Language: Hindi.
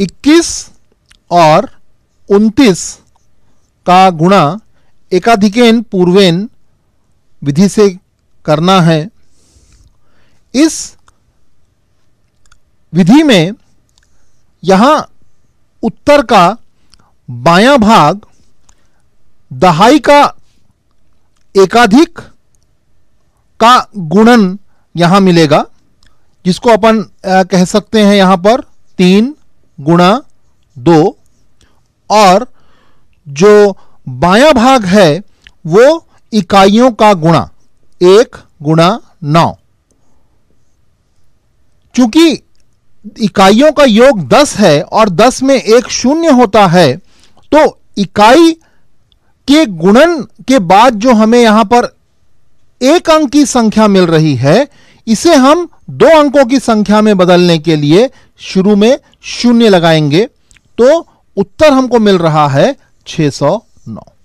21 और 29 का गुणा एकाधिकेन पूर्वेन विधि से करना है इस विधि में यहाँ उत्तर का बायां भाग दहाई का एकाधिक का गुणन यहाँ मिलेगा जिसको अपन कह सकते हैं यहाँ पर तीन गुणा दो और जो बाया भाग है वो इकाइयों का गुणा एक गुणा नौ चूंकि इकाइयों का योग दस है और दस में एक शून्य होता है तो इकाई के गुणन के बाद जो हमें यहां पर एक अंक की संख्या मिल रही है इसे हम दो अंकों की संख्या में बदलने के लिए शुरू में शून्य लगाएंगे तो उत्तर हमको मिल रहा है 609